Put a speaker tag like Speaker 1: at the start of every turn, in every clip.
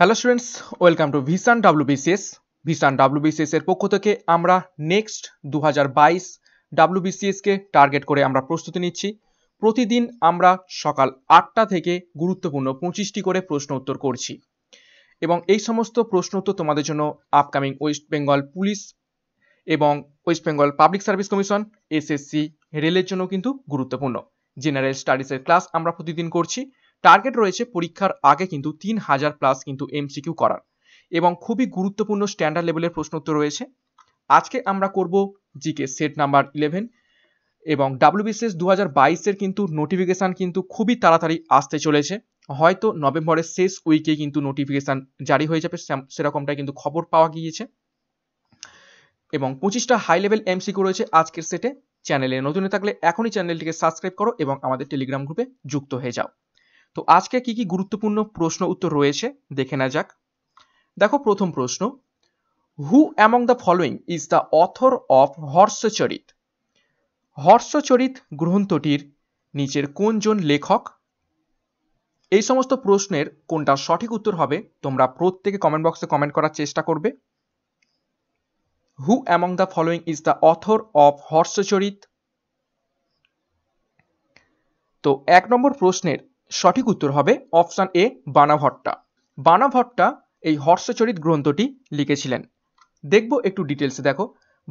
Speaker 1: Hello students welcome to Vision WBCS Vision WBCS এর পক্ষ থেকে আমরা নেক্সট দু হাজার বাইশ ডাব্লুবিসিএসকে টার্গেট করে আমরা প্রস্তুতি নিচ্ছি প্রতিদিন আমরা সকাল আটটা থেকে গুরুত্বপূর্ণ পঁচিশটি করে প্রশ্ন উত্তর করছি এবং এই সমস্ত প্রশ্ন উত্তর তোমাদের জন্য আপকামিং ওয়েস্ট বেঙ্গল পুলিশ এবং West Bengal public service commission SSC রেলের জন্য কিন্তু গুরুত্বপূর্ণ জেনারেল স্টাডিজের ক্লাস আমরা প্রতিদিন করছি টার্গেট রয়েছে পরীক্ষার আগে কিন্তু তিন হাজার প্লাস কিন্তু এমসিকিউ করার এবং খুবই গুরুত্বপূর্ণ স্ট্যান্ডার্ড লেভেলের প্রশ্ন উত্তর রয়েছে আজকে আমরা করব জিকে সেট নাম্বার ইলেভেন এবং ডাব্লিউবিসিএস দু হাজার বাইশের কিন্তু নোটিফিকেশান কিন্তু খুবই তাড়াতাড়ি আসতে চলেছে হয়তো নভেম্বরের শেষ উইকে কিন্তু নোটিফিকেশান জারি হয়ে যাবে সেরকমটাই কিন্তু খবর পাওয়া গিয়েছে এবং পঁচিশটা হাই লেভেল এমসিকিউ রয়েছে আজকের সেটে চ্যানেলে নতুন থাকলে এখনই চ্যানেলটিকে সাবস্ক্রাইব করো এবং আমাদের টেলিগ্রাম গ্রুপে যুক্ত হয়ে যাও তো আজকে কি কি গুরুত্বপূর্ণ প্রশ্ন উত্তর রয়েছে দেখে না যাক দেখো প্রথম প্রশ্ন who among the following is the author of Harshacharita Harshacharita গ্রন্থটির নিচের কোনজন লেখক এই সমস্ত প্রশ্নের কোনটা সঠিক উত্তর হবে তোমরা প্রত্যেকে কমেন্ট বক্সে কমেন্ট করার চেষ্টা করবে who among the following is the author of Harshacharita তো এক নম্বর প্রশ্নের সঠিক উত্তর হবে অপশান এ বানাভট্টা বানাভট্টা এই হর্ষচরিত গ্রন্থটি লিখেছিলেন দেখব একটু ডিটেলসে দেখো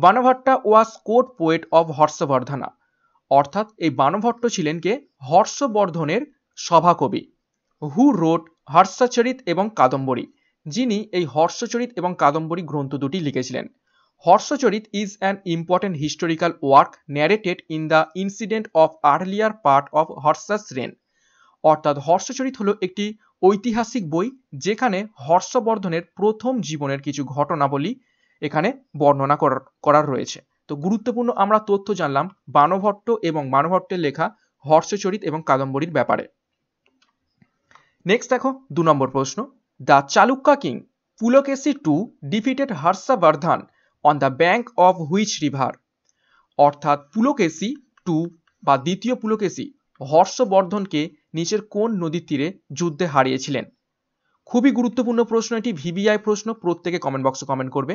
Speaker 1: Banabhatta was court poet of Harshavardhana অর্থাৎ এই বানভট্ট ছিলেন কে হর্ষবর্ধনের সভাকবি হু রোট হর্ষচরিত এবং কাদম্বরী যিনি এই হর্ষচরিত এবং কাদম্বরী গ্রন্থ দুটি লিখেছিলেন Harshacharita is an important historical work narrated in the incident of earlier part of Harsha's reign অর্থাৎ হর্ষচরিত হলো একটি ঐতিহাসিক বই যেখানে হর্ষবর্ধনের প্রথম জীবনের কিছু ঘটনাবলী এখানে বর্ণনা করার রয়েছে তো গুরুত্বপূর্ণ আমরা তথ্য জানলাম বানভট্ট এবং মানভট্টের লেখা হর্ষচরিত এবং কাদম্বরীর ব্যাপারে নেক্সট দেখো দু নম্বর প্রশ্ন the Chalukya king Pulakeshin two defeated Harshavardhana on the bank of which river অর্থাৎ পুলকেসি টু বা দ্বিতীয় পুলকেসি হর্ষবর্ধনকে নিচের কোন নদীর তীরে যুদ্ধে হারিয়েছিলেন খুবই গুরুত্বপূর্ণ প্রশ্ন এটি ভিবিআই প্রশ্ন প্রত্যেকে কমেন্ট বক্সে কমেন্ট করবে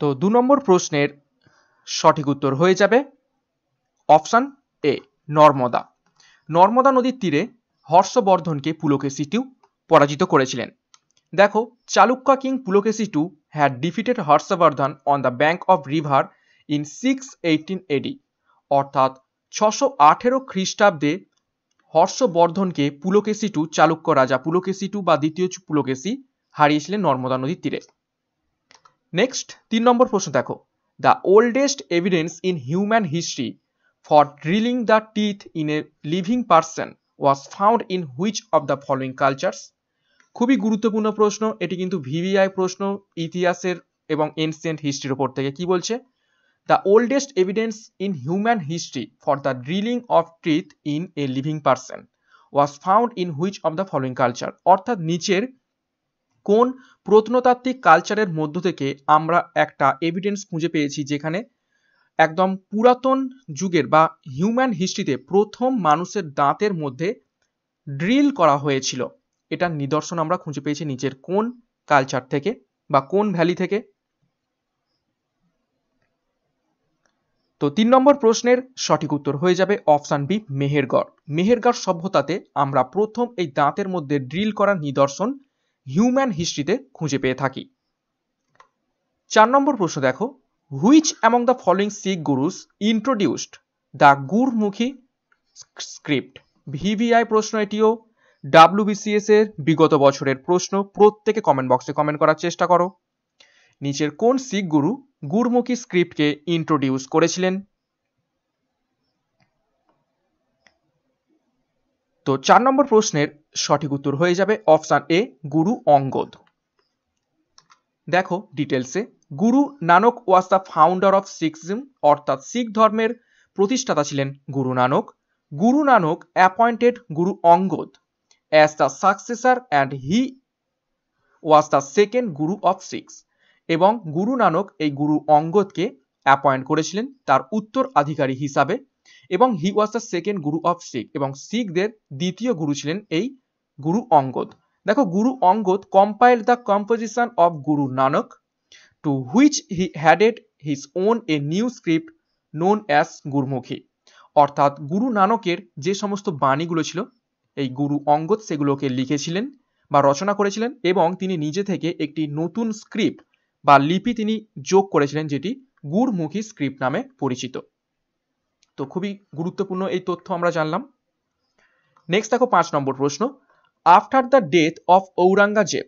Speaker 1: তো দু নম্বর প্রশ্নের সঠিক উত্তর হয়ে যাবে অপশান এ নর্মদা নর্মদা নদীর তীরে হর্ষবর্ধনকে টু পরাজিত করেছিলেন দেখো Chalukya king two had defeated Harshavardhana on the bank of river in six eighteen AD অর্থাৎ ছশো আঠেরো খ্রিস্টাব্দে হর্ষবর্ধনকে পুলকেশী টু চালুক্য রাজা পুলকেশী টু বা দ্বিতীয় পুলকেশী হারিয়েছিলেন নর্মদা নদীর তীরে নেক্সট তিন নম্বর প্রশ্ন দেখো the oldest evidence in human history for drilling the teeth in a living person was found in which of the following cultures খুবই গুরুত্বপূর্ণ প্রশ্ন এটি কিন্তু ভিভিআই প্রশ্ন ইতিহাসের এবং এনসিয়েন্ট হিস্ট্রির ওপর থেকে কি বলছে the oldest evidence in human history for the drilling of ট্রিথ in a living person was found in which of the following culture অর্থাৎ নিচের কোন প্রত্নতাত্ত্বিক কালচারের মধ্য থেকে আমরা একটা এভিডেন্স খুঁজে পেয়েছি যেখানে একদম পুরাতন যুগের বা হিউম্যান হিস্ট্রিতে প্রথম মানুষের দাঁতের মধ্যে ড্রিল করা হয়েছিল এটার নিদর্শন আমরা খুঁজে পেয়েছি নিচের কোন কালচার থেকে বা কোন ভ্যালি থেকে তো তিন নম্বর প্রশ্নের সঠিক উত্তর হয়ে যাবে অপশান বি মেহেরগড় মেহেরগড় সভ্যতাতে আমরা প্রথম এই দাঁতের মধ্যে ড্রিল করার নিদর্শন হিউম্যান হিস্ট্রিতে খুঁজে পেয়ে থাকি চার নম্বর প্রশ্ন দেখো which among the following Sikh gurus introduced the Gurmukhi script VVI প্রশ্ন এটিও ডাব্লিউবিসিএস এর বিগত বছরের প্রশ্ন প্রত্যেকে কমেন্ট বক্সে কমেন্ট করার চেষ্টা করো নিচের কোন শিখ গুরু গুড়মুখী স্ক্রিপ্টকে ইন্ট্রোডিউস করেছিলেন তো চার নম্বর প্রশ্নের সঠিক উত্তর হয়ে যাবে অপশান এ গুরু অঙ্গদ দেখো ডিটেলসে Guru Nanak was the founder of Sikhism অর্থাৎ শিখ ধর্মের প্রতিষ্ঠাতা ছিলেন গুরু নানক গুরু Nanak appointed Guru Angad as the successor and he was the second guru of Sikhs এবং গুরু নানক এই গুরু অঙ্গদকে অ্যাপয়েন্ট করেছিলেন তার উত্তরাধিকারী হিসাবে এবং he was the second guru of Sikh এবং শিখদের দ্বিতীয় গুরু ছিলেন এই গুরু অঙ্গদ দেখো Guru Angad compile the composition of Guru Nanak to which he added his own a new script known as Gurmukhi অর্থাৎ গুরু নানকের যে সমস্ত বাণীগুলো ছিল এই গুরু অঙ্গদ সেগুলোকে লিখেছিলেন বা রচনা করেছিলেন এবং তিনি নিজে থেকে একটি নতুন স্ক্রিপ্ট বা লিপি তিনি যোগ করেছিলেন যেটি গুড়মুখী স্ক্রিপ্ট নামে পরিচিত তো খুবই গুরুত্বপূর্ণ এই তথ্য আমরা জানলাম নেক্সট দেখো পাঁচ নম্বর প্রশ্ন after the death of Aurangzeb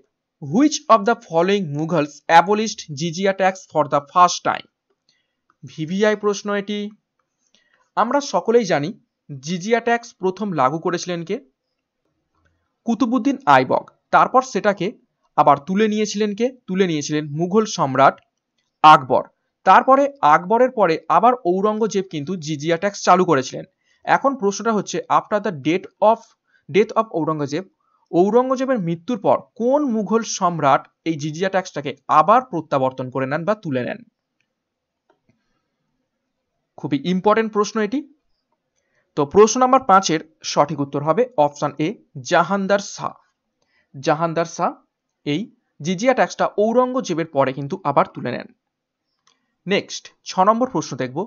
Speaker 1: which of the following Mughals abolished jizya tax for the first time VVI প্রশ্ন এটি আমরা সকলেই জানি জিজিয়া ট্যাক্স প্রথম লাগু করেছিলেন কে কুতুবুদ্দিন আইবক তারপর সেটাকে আবার তুলে নিয়েছিলেন কে তুলে নিয়েছিলেন মুঘল সম্রাট আকবর তারপরে আকবরের পরে আবার ঔরঙ্গজেব কিন্তু জিজিয়া ট্যাক্স চালু করেছিলেন এখন প্রশ্নটা হচ্ছে after the date of death of Aurangzeb ঔরঙ্গজেবের মৃত্যুর পর কোন মুঘল সম্রাট এই জিজিয়া ট্যাক্সটাকে আবার প্রত্যাবর্তন করে নেন বা তুলে নেন খুবই ইম্পর্টেন্ট প্রশ্ন এটি তো প্রশ্ন নাম্বার পাঁচের সঠিক উত্তর হবে অপশন এ জাহানদার শাহ জাহানদার শাহ এই জিজিয়া ট্যাক্সটা ঔরঙ্গজেবের পরে কিন্তু আবার তুলে নেন নেক্সট ছ নম্বর প্রশ্ন দেখব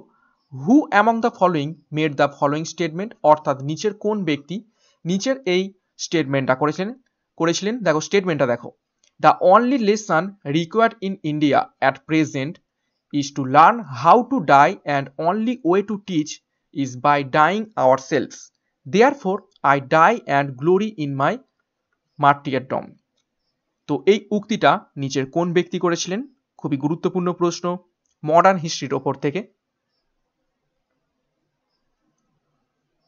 Speaker 1: who among the following made the following statement অর্থাৎ নিচের কোন ব্যক্তি নিচের এই স্টেটমেন্টটা করেছিলেন করেছিলেন দেখো স্টেটমেন্টটা দেখো the only lesson required in India at present is to learn how to die and only way to teach is by dying ourselves therefore I die and glory in my martyrdom তো এই উক্তিটা নিচের কোন ব্যক্তি করেছিলেন খুবই গুরুত্বপূর্ণ প্রশ্ন modern হিস্ট্রির ওপর থেকে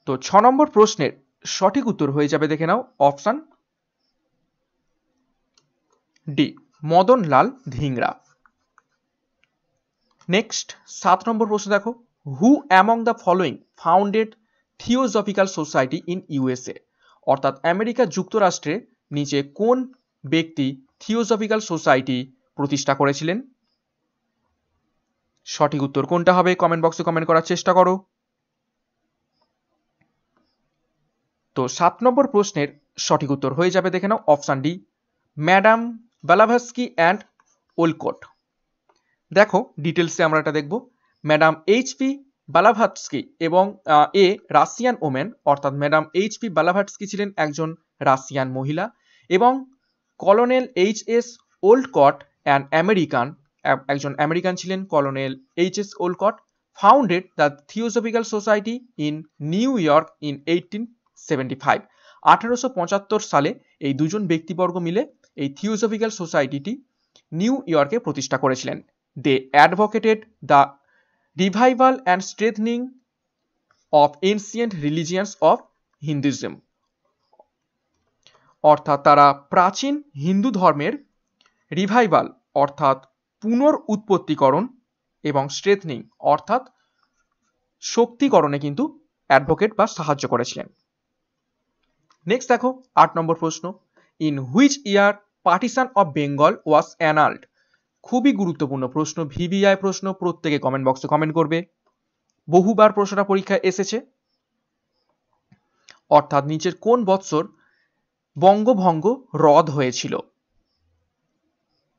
Speaker 1: তো ছ নম্বর প্রশ্নের সঠিক উত্তর হয়ে যাবে দেখে নাও option D Madan Lal Dhingra next সাত নম্বর প্রশ্ন দেখো who among the following founded theosophical society in USA অর্থাৎ আমেরিকা যুক্তরাষ্ট্রে নিচে কোন ব্যক্তি থিওসফিক্যাল সোসাইটি প্রতিষ্ঠা করেছিলেন সঠিক উত্তর কোনটা হবে কমেন্ট বক্সে কমেন্ট করার চেষ্টা করো তো সাত নম্বর প্রশ্নের সঠিক উত্তর হয়ে যাবে দেখে নাও option D madam Blavatsky and Olcott দেখো ডিটেলসে আমরা এটা দেখব ম্যাডাম এইচ পি বালাভাটস্কি এবং এ রাশিয়ান ওমেন অর্থাৎ ম্যাডাম এইচ পি বালাভাটস্কি ছিলেন একজন রাশিয়ান মহিলা এবং colonel H S Olcott an American একজন আমেরিকান ছিলেন colonel H S Olcott founded the theosophical society in New York in eighteen seventy five আঠারোশো পঁচাত্তর সালে এই দুজন ব্যক্তিবর্গ মিলে এই থিওসফিক্যাল সোসাইটিটি নিউ ইয়র্কে প্রতিষ্ঠা করেছিলেন they advocated the revival and strengthening of ancient religions of Hinduism অর্থাৎ তারা প্রাচীন হিন্দু ধর্মের রিভাইভাল অর্থাৎ উৎপত্তিকরণ এবং স্ট্রেথনিং অর্থাৎ শক্তিকরণে কিন্তু অ্যাডভোকেট বা সাহায্য করেছিলেন নেক্সট দেখো আট নম্বর প্রশ্ন in which year partition of Bengal was annulled খুবই গুরুত্বপূর্ণ প্রশ্ন ভিভিআই প্রশ্ন প্রত্যেকে কমেন্ট বক্সে কমেন্ট করবে বহুবার প্রশ্নটা পরীক্ষায় এসেছে অর্থাৎ নিচের কোন বৎসর বঙ্গভঙ্গ রদ হয়েছিল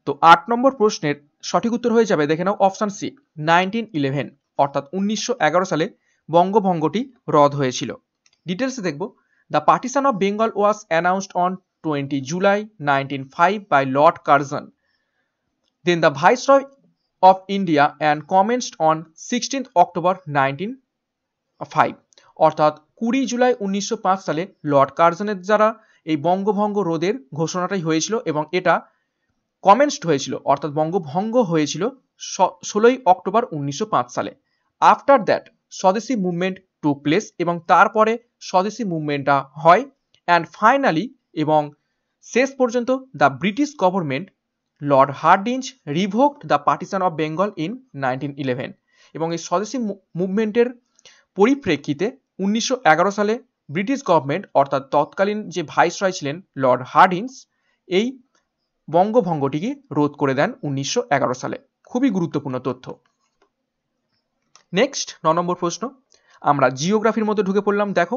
Speaker 1: তো আট নম্বর প্রশ্নের সঠিক উত্তর হয়ে যাবে দেখে নাও অপশান সি নাইনটিন ইলেভেন অর্থাৎ উনিশশো সালে বঙ্গভঙ্গটি রদ হয়েছিল ডিটেলসে দেখব the partition of Bengal was announced on twenty July nineteen five by Lord Curzon then the viceroy of India and commenced on sixteenth October nineteen five অর্থাৎ কুড়ি জুলাই উনিশশো সালে লর্ড কার্জনের দ্বারা এই বঙ্গভঙ্গ রোধের ঘোষণাটাই হয়েছিল এবং এটা কমেন্সড হয়েছিল অর্থাৎ বঙ্গভঙ্গ হয়েছিল ষোলোই অক্টোবর উনিশশো সালে after that swadeshi movement took place এবং তারপরে স্বদেশি মুভমেন্টটা হয় অ্যান্ড ফাইনালি এবং শেষ পর্যন্ত the British government Lord Hardinge revoked the partition of Bengal in nineteen eleven এবং এই স্বদেশি মুভমেন্টের পরিপ্রেক্ষিতে উনিশশো সালে ব্রিটিশ গভর্নমেন্ট অর্থাৎ তৎকালীন যে ভাইসরয় ছিলেন লর্ড হার্ডিন্স এই বঙ্গভঙ্গটিকে রোধ করে দেন উনিশশো সালে খুবই গুরুত্বপূর্ণ তথ্য নেক্সট ন নম্বর প্রশ্ন আমরা জিওগ্রাফির মধ্যে ঢুকে পড়লাম দেখো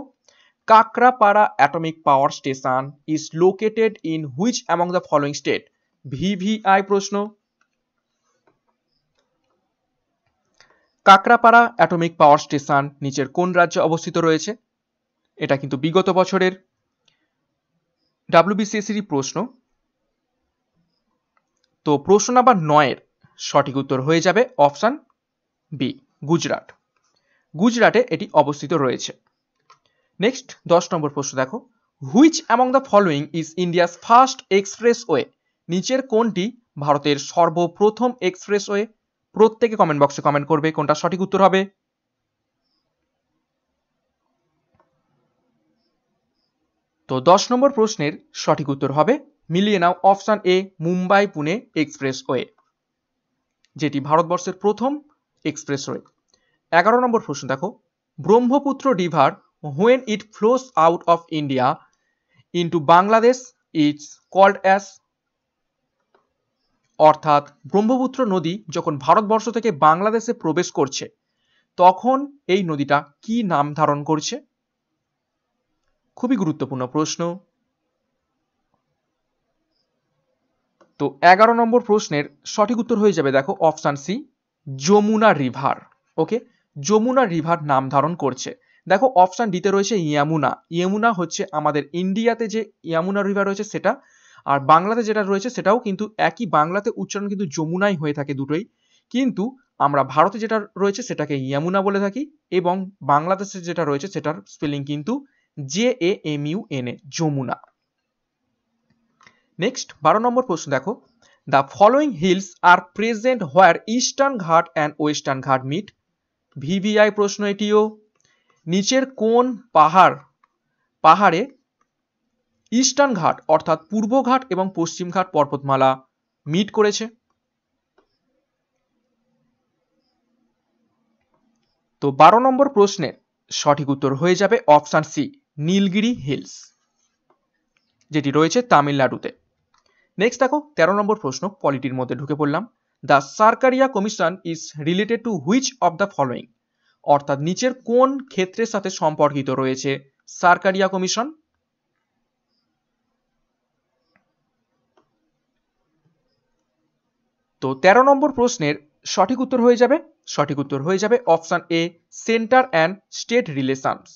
Speaker 1: Kakrapar atomic power station is located in which among the following state VVI প্রশ্ন কাকরাপাড়া অ্যাটমিক পাওয়ার স্টেশন নিচের কোন রাজ্যে অবস্থিত রয়েছে এটা কিন্তু বিগত বছরের ডাব্লিউবিসিএসির প্রশ্ন তো প্রশ্ন নাম্বার নয়ের সঠিক উত্তর হয়ে যাবে অপশান বি গুজরাট গুজরাটে এটি অবস্থিত রয়েছে নেক্সট দশ নম্বর প্রশ্ন দেখো which among the following is India's first expressway নিচের কোনটি ভারতের সর্বপ্রথম এক্সপ্রেস ওয়ে প্রত্যেকে কমেন্ট বক্সে কমেন্ট করবে কোনটা সঠিক উত্তর হবে তো দশ নম্বর প্রশ্নের সঠিক উত্তর হবে মিলিয়ে নাও option A Mumbai Pune expressway যেটি ভারতবর্ষের প্রথম এক্সপ্রেসওয়ে এগারো নম্বর প্রশ্ন দেখো Brahmaputra river when it flows out of India into Bangladesh it's called as অর্থাৎ ব্রহ্মপুত্র নদী যখন ভারতবর্ষ থেকে বাংলাদেশে প্রবেশ করছে তখন এই নদীটা কি নাম ধারণ করছে খুবই গুরুত্বপূর্ণ প্রশ্ন তো এগারো নম্বর প্রশ্নের সঠিক উত্তর হয়ে যাবে দেখো option C Jamuna river okay Jamuna river নাম ধারণ করছে দেখো অপশান ডিতে রয়েছে ইয়ামুনা ইয়ামুনা হচ্ছে আমাদের ইন্ডিয়াতে যে ইয়ামুনা রিভার রয়েছে সেটা আর বাংলাতে যেটা রয়েছে সেটাও কিন্তু একই বাংলাতে উচ্চারণ কিন্তু যমুনাই হয়ে থাকে দুটোই কিন্তু আমরা ভারতে যেটা রয়েছে সেটাকে ইয়ামুনা বলে থাকি এবং বাংলাদেশে যেটা রয়েছে সেটার স্পেলিং কিন্তু J A M U N A Jamuna next বারো নম্বর প্রশ্ন দেখো the following hills are present where Eastern Ghat and Western Ghat meet VVI প্রশ্ন এটিও নিচের কোন পাহাড় পাহাড়ে ইস্টার্ন ঘাট অর্থাৎ পূর্ব ঘাট এবং পশ্চিম ঘাট পর্বতমালা মিট করেছে তো বারো নম্বর প্রশ্নের সঠিক উত্তর হয়ে যাবে অপশান সি নীলগিরি হিলস যেটি রয়েছে তামিলনাড়ুতে নেক্সট দেখো তেরো নম্বর প্রশ্ন পলিটির মধ্যে ঢুকে পড়লাম the Sarkaria commission is related to which of the following অর্থাৎ নিচের কোন ক্ষেত্রের সাথে সম্পর্কিত রয়েছে সার্কারিয়া কমিশন তো তেরো নম্বর প্রশ্নের সঠিক উত্তর হয়ে যাবে সঠিক উত্তর হয়ে যাবে option A centre and state relations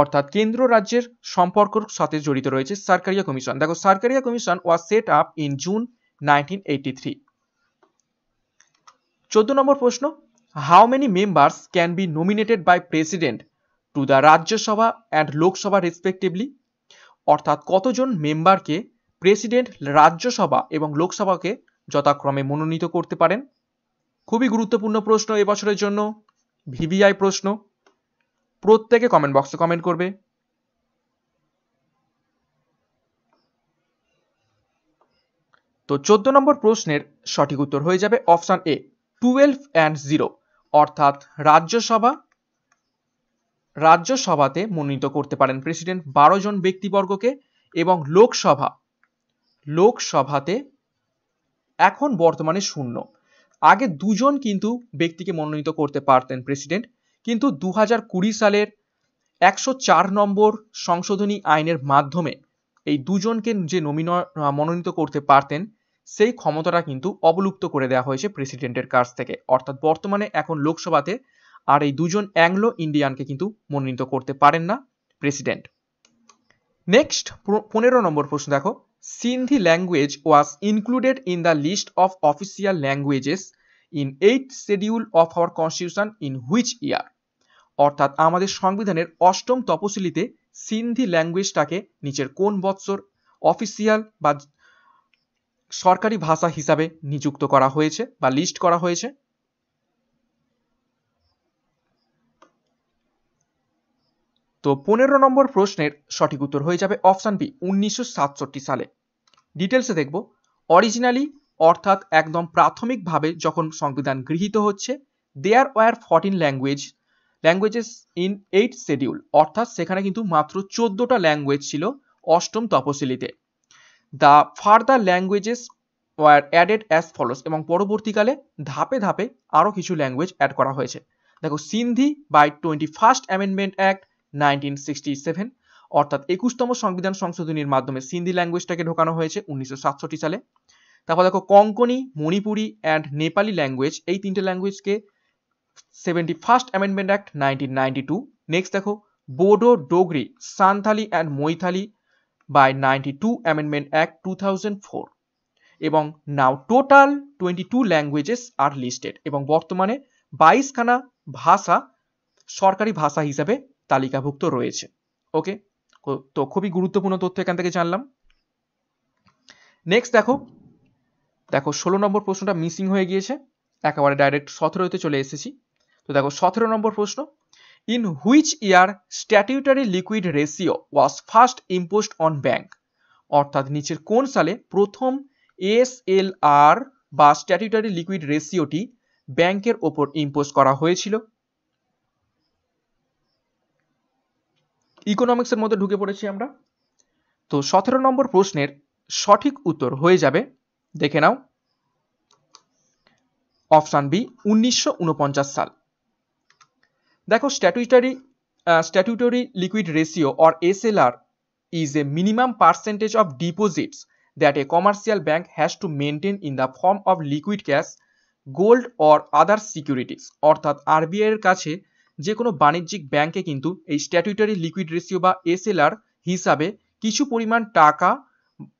Speaker 1: অর্থাৎ কেন্দ্র রাজ্যের সম্পর্কর সাথে জড়িত রয়েছে সার্কারিয়া কমিশন দেখো Sarkaria commission was set up in June nineteen three চোদ্দ নম্বর প্রশ্ন how many members can be nominated by president to the Rajya Sabha and Lok Sabha respectively অর্থাৎ কতজন মেম্বারকে প্রেসিডেন্ট রাজ্যসভা এবং লোকসভাকে যথাক্রমে মনোনীত করতে পারেন খুবই গুরুত্বপূর্ণ প্রশ্ন এবছরের জন্য ভিভিআই প্রশ্ন প্রত্যেকে কমেন্ট বক্সে কমেন্ট করবে তো চোদ্দ নম্বর প্রশ্নের সঠিক উত্তর হয়ে যাবে option A twelve and zero অর্থাৎ রাজ্যসভা রাজ্যসভাতে মনোনীত করতে পারেন প্রেসিডেন্ট বারো জন ব্যক্তিবর্গকে এবং লোকসভা লোকসভাতে এখন বর্তমানে শূন্য আগে দুজন কিন্তু ব্যক্তিকে মনোনীত করতে পারতেন প্রেসিডেন্ট কিন্তু দু সালের একশো চার নম্বর সংশোধনী আইনের মাধ্যমে এই দুজনকে যে নমিন মনোনীত করতে পারতেন সেই ক্ষমতাটা কিন্তু অবলুপ্ত করে দেওয়া হয়েছে প্রেসিডেন্টের কাছ থেকে অর্থাৎ বর্তমানে এখন লোকসভাতে আর এই দুজন অ্যাংলো ইন্ডিয়ানকে কিন্তু মনোনীত করতে পারেন না প্রেসিডেন্ট নেক্সট পনেরো নম্বর প্রশ্ন দেখো Sindhi language was included in the list of official languages in eight schedule of our constitution in which year অর্থাৎ আমাদের সংবিধানের অষ্টম তপশিলিতে সিন্ধি ল্যাঙ্গুয়েজটাকে নিচের কোন বৎসর অফিসিয়াল বা সরকারি ভাষা হিসাবে নিযুক্ত করা হয়েছে বা লিস্ট করা হয়েছে তো পনেরো নম্বর প্রশ্নের সঠিক উত্তর হয়ে যাবে অপশান বি উনিশশো সালে ডিটেলসে দেখব অরিজিনালি অর্থাৎ একদম প্রাথমিকভাবে যখন সংবিধান গৃহীত হচ্ছে there were fourteen language languages in eight schedule অর্থাৎ সেখানে কিন্তু মাত্র চোদ্দোটা ল্যাঙ্গুয়েজ ছিল অষ্টম তপশিলিতে the further languages were added as follows এবং পরবর্তীকালে ধাপে ধাপে আরও কিছু ল্যাঙ্গুয়েজ অ্যাড করা হয়েছে দেখো Sindhi by twenty first amendment act nineteen sixty seven অর্থাৎ একুশতম সংবিধান সংশোধনীর মাধ্যমে সিন্ধি ল্যাঙ্গুয়েজটাকে ঢোকানো হয়েছে উনিশশো সাতষট্টি সালে তারপর দেখো কঙ্কনি মণিপুরি অ্যান্ড নেপালি ল্যাঙ্গুয়েজ এই তিনটে ল্যাঙ্গুয়েজকে seventy first amendment act nineteen ninety two next দেখো Bodo Dogri Santhali and Maithili by ninety two amendment act two thousand four এবং now total twenty two languages are listed এবং বর্তমানে বাইশখানা ভাষা সরকারি ভাষা হিসাবে তালিকাভুক্ত রয়েছে ওকে তো খুবই গুরুত্বপূর্ণ তথ্য এখান থেকে জানলাম নেক্সট দেখো দেখো ষোলো নম্বর প্রশ্নটা মিসিং হয়ে গিয়েছে একেবারে ডাইরেক্ট সতেরোতে চলে এসেছি তো দেখো সতেরো নম্বর প্রশ্ন in which year statutory liquid ratio was first imposed on bank অর্থাৎ নিচের কোন সালে প্রথম এস এল আর বা স্ট্যাটিউটারি লিকুইড রেশিওটি ব্যাংকের ওপর ইম্পোজ করা হয়েছিল ইকোনমিক্সের মধ্যে ঢুকে পড়েছি আমরা তো সতেরো নম্বর প্রশ্নের সঠিক উত্তর হয়ে যাবে দেখে নাও অপশান বি উনিশশো সাল দেখো statutory statutory liquid ratio or R is a minimum percentage of deposits that a commercial bank has to maintain in the form of liquid cash gold or other securities অর্থাৎ আরবিআইয়ের কাছে যে কোনো বাণিজ্যিক ব্যাংকে কিন্তু এই স্ট্যাটুটারি লিকুইড রেশিও বা এসএলআর হিসাবে কিছু পরিমাণ টাকা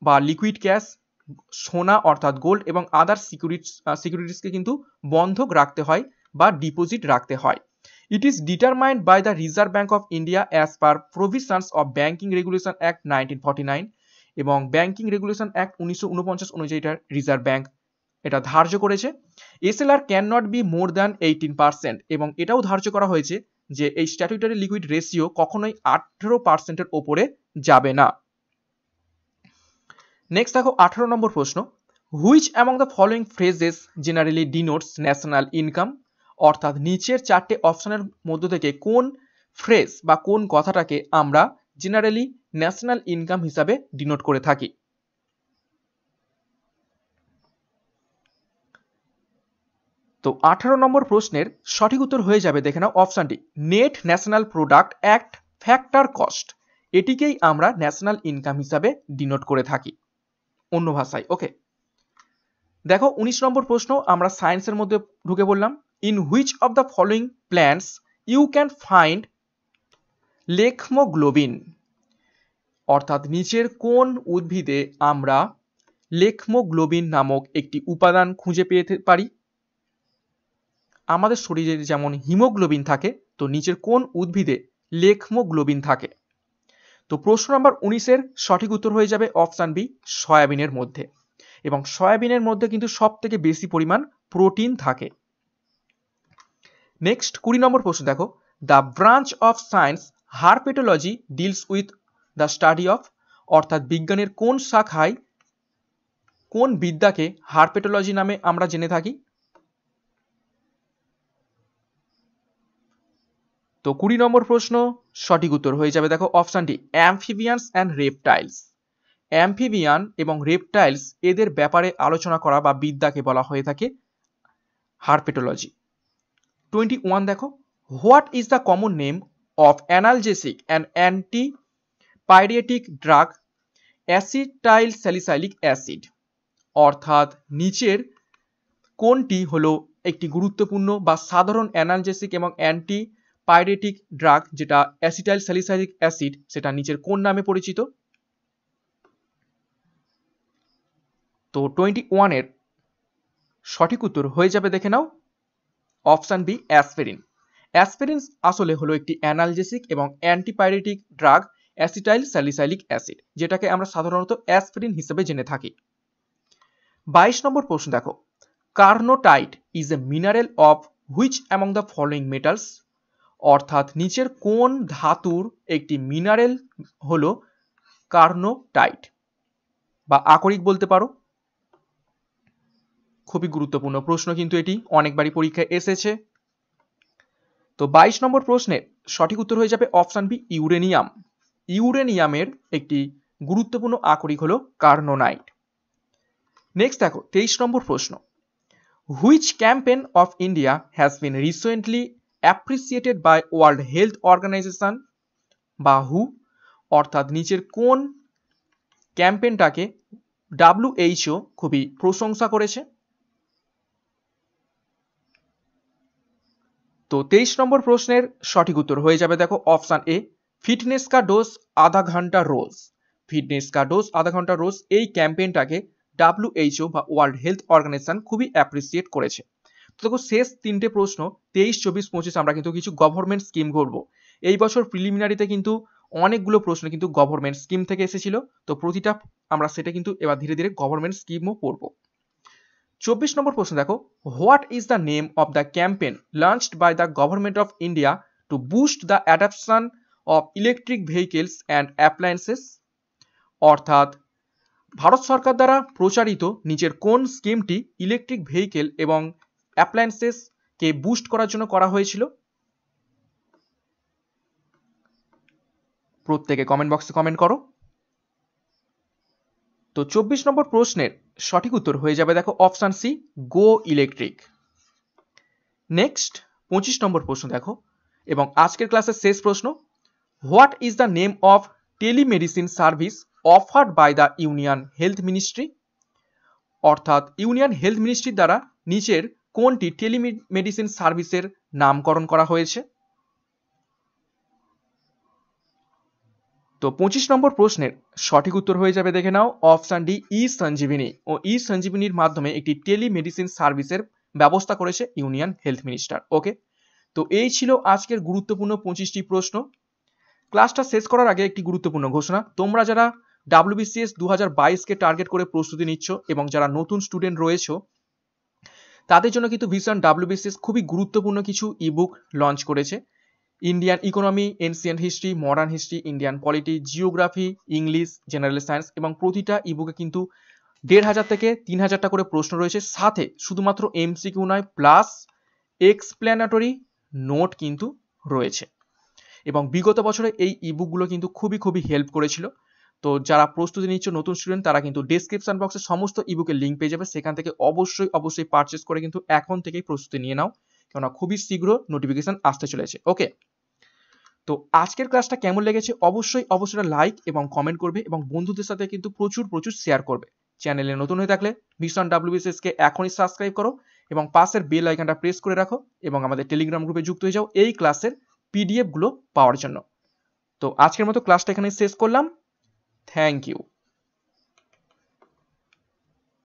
Speaker 1: বা লিকুইড ক্যাশ সোনা অর্থাৎ গোল্ড এবং আদার সিকিউরিটিস সিকিউরিটিসকে কিন্তু বন্ধক রাখতে হয় বা ডিপোজিট রাখতে হয় determined by the Reserve Bank of India of per as of banking regulation act nineteen forty 1949 এবং ব্যাংকিং রেগুলেশন অ্যাক্ট উনিশশো অনুযায়ী এটা রিজার্ভ ব্যাংক এটা ধার্য করেছে SLR can not be more than eighteen percent এবং এটাও ধার্য করা হয়েছে যে এই স্ট্যাটুটারি লিকুইড রেশিও কখনোই আঠেরো পার্সেন্টের ওপরে যাবে না নেক্সট দেখো আঠারো নম্বর প্রশ্ন which among the following phrases generally denotes national income অর্থাৎ নিচের চারটে অপশানের মধ্য থেকে কোন ফ্রেজ বা কোন কথাটাকে আমরা জেনারেলি ন্যাশনাল ইনকাম হিসাবে ডিনোট করে থাকি তো আঠারো নম্বর প্রশ্নের সঠিক উত্তর হয়ে যাবে দেখে নাও অপশানটি net national product act factor cost এটিকেই আমরা ন্যাশনাল ইনকাম হিসাবে ডিনোট করে থাকি অন্য ভাষায় ওকে দেখো উনিশ নম্বর প্রশ্ন আমরা সায়েন্সের মধ্যে ঢুকে পড়লাম in which of the following plants you can find leghemoglobin অর্থাৎ নিচের কোন উদ্ভিদে আমরা লেখমোগ্লোবিন নামক একটি উপাদান খুঁজে পেতে পারি আমাদের শরীরে যেমন হিমোগ্লোবিন থাকে তো নিচের কোন উদ্ভিদে লেখমোগ্লোবিন থাকে তো প্রশ্ন নাম্বার উনিশের সঠিক উত্তর হয়ে যাবে অপশান বি সয়াবিনের মধ্যে এবং সয়াবিনের মধ্যে কিন্তু সব থেকে বেশি পরিমাণ প্রোটিন থাকে নেক্সট কুড়ি নম্বর প্রশ্ন দেখো the branch of science herpetology deals with the study of অর্থাৎ বিজ্ঞানের কোন শাখায় কোন বিদ্যাকে হারপেটোলজি নামে আমরা জেনে থাকি তো কুড়ি নম্বর প্রশ্ন সঠিক উত্তর হয়ে যাবে দেখো অপশানটি অ্যামফিবিয়ানস অ্যান্ড রেপটাইলস অ্যামফিবিয়ান এবং রেপটাইলস এদের ব্যাপারে আলোচনা করা বা বিদ্যাকে বলা হয়ে থাকে হারপেটোলজি টোয়েন্টি ওয়ান দেখো what is the common name of analgesic and anti pyretic drug acetyl salicylic acid অর্থাৎ নিচের কোনটি হলো একটি গুরুত্বপূর্ণ বা সাধারণ অ্যানালজেসিক এবং অ্যান্টি পাইরেটিক ড্রাগ যেটা অ্যাসিটাইল স্যালিসাইরিক অ্যাসিড সেটা নিচের কোন নামে পরিচিত তো টোয়েন্টি ওয়ানের সঠিক উত্তর হয়ে যাবে দেখে নাও অপশান বি অ্যাসপেরিন অ্যাসপেরিন আসলে হলো একটি অ্যানালজেসিক এবং antipyretic drug acetyl salicylic acid যেটাকে আমরা সাধারণত অ্যাসপেরিন হিসেবে জেনে থাকি বাইশ নম্বর প্রশ্ন দেখো carnotite is a mineral of which among the following metals অর্থাৎ নিচের কোন ধাতুর একটি মিনারেল হলো কার্নোটাইট বা আকরিক বলতে পারো খুবই গুরুত্বপূর্ণ প্রশ্ন কিন্তু এটি অনেকবারই পরীক্ষায় এসেছে তো ২২ নম্বর প্রশ্নের সঠিক উত্তর হয়ে যাবে অপশান বি ইউরেনিয়াম ইউরেনিয়ামের একটি গুরুত্বপূর্ণ আকরিক হলো কার্নোনাইট নেক্সট দেখো তেইশ নম্বর প্রশ্ন which campaign of India has been recently appreciated by World Health Organization বা হু অর্থাৎ নিচের কোন ক্যাম্পেনটাকে ডাব্লিউএইচও খুবই প্রশংসা করেছে তো তেইশ নম্বর প্রশ্নের সঠিক উত্তর হয়ে যাবে দেখো অপশান এ ফিটনেস কা ডোজ আধা ঘন্টা রোজ ফিটনেস কা ডোজ আধা ঘন্টা রোজ এই ক্যাম্পেইনটাকে ডাব্লিউএইচও বা ওয়ার্ল্ড হেলথ অর্গানাইজেশন খুবই অ্যাপ্রিসিয়েট করেছে তো দেখো শেষ তিনটে প্রশ্ন তেইশ চব্বিশ পঁচিশ আমরা কিন্তু কিছু গভর্নমেন্ট স্কিম করব এই বছর প্রিলিমিনারিতে কিন্তু অনেকগুলো প্রশ্ন কিন্তু গভর্নমেন্ট স্কিম থেকে এসেছিল তো প্রতিটা আমরা সেটা কিন্তু এবার ধীরে ধীরে গভর্নমেন্ট স্কিমও পড়বো চব্বিশ নম্বর প্রশ্ন দেখো what is the name of the campaign launched by the government of India to boost the adaptation of electric vehicles and appliances অর্থাৎ ভারত সরকার দ্বারা প্রচারিত নিচের কোন স্কিমটি ইলেকট্রিক ভেহিকেল এবং অ্যাপ্লায়েন্সেস কে বুস্ট করার জন্য করা হয়েছিল প্রত্যেকে কমেন্ট বক্সে কমেন্ট করো তো চব্বিশ নম্বর প্রশ্নের সঠিক উত্তর হয়ে যাবে দেখো option C go electric next পঁচিশ নম্বর প্রশ্ন দেখো এবং আজকের ক্লাসের শেষ প্রশ্ন what is the name of telemedicine service offered by the union health ministry অর্থাৎ ইউনিয়ন হেলথ মিনিস্ট্রির দ্বারা নিচের কোনটি টেলিমেডিসিন সার্ভিসের নামকরণ করা হয়েছে তো পঁচিশ নম্বর প্রশ্নের সঠিক উত্তর হয়ে যাবে দেখে নাও অপশান ডি ই সঞ্জীবিনী ও ই সঞ্জীবিনীর মাধ্যমে একটি টেলিমেডিসিন সার্ভিসের ব্যবস্থা করেছে ইউনিয়ন হেলথ মিনিস্টার ওকে তো এই ছিল আজকের গুরুত্বপূর্ণ পঁচিশটি প্রশ্ন ক্লাসটা শেষ করার আগে একটি গুরুত্বপূর্ণ ঘোষণা তোমরা যারা ডাব্লিউবিসিএস দু হাজার বাইশকে টার্গেট করে প্রস্তুতি নিচ্ছ এবং যারা নতুন স্টুডেন্ট রয়েছে তাদের জন্য কিন্তু ভিশন ডাব্লিউবিসিএস খুবই গুরুত্বপূর্ণ কিছু ইবুক লঞ্চ করেছে Indian economy ancient history modern history Indian polity geography English general science এবং প্রতিটা ইবুকে কিন্তু দেড় হাজার থেকে তিন হাজারটা করে প্রশ্ন রয়েছে সাথে শুধুমাত্র এমসিকিউ নয় প্লাস এক্সপ্ল্যানেটরি নোট কিন্তু রয়েছে এবং বিগত বছরে এই ইবুকগুলো কিন্তু খুবই খুবই হেল্প করেছিল তো যারা প্রস্তুতি নিচ্ছে নতুন স্টুডেন্ট তারা কিন্তু ডিসক্রিপশন বক্সে সমস্ত ইবুকের লিঙ্ক পেয়ে যাবে সেখান থেকে অবশ্যই অবশ্যই পারচেস করে কিন্তু এখন থেকেই প্রস্তুতি নিয়ে নাও কেননা খুবই শীঘ্র নোটিফিকেশন আসতে চলেছে ওকে তো আজকের ক্লাসটা কেমন লেগেছে অবশ্যই অবশ্যই লাইক এবং কমেন্ট করবে এবং বন্ধুদের সাথে কিন্তু প্রচুর প্রচুর শেয়ার করবে চ্যানেলে নতুন হয়ে থাকলে মিশন ডাব্লিউবিএসএসকে এখনই সাবস্ক্রাইব করো এবং পাশের বেল আইকনটা প্রেস করে রাখো এবং আমাদের টেলিগ্রাম গ্রুপে যুক্ত হয়ে যাও এই ক্লাসের পিডিএফগুলো পাওয়ার জন্য তো আজকের মতো ক্লাসটা এখানে শেষ করলাম Thank you.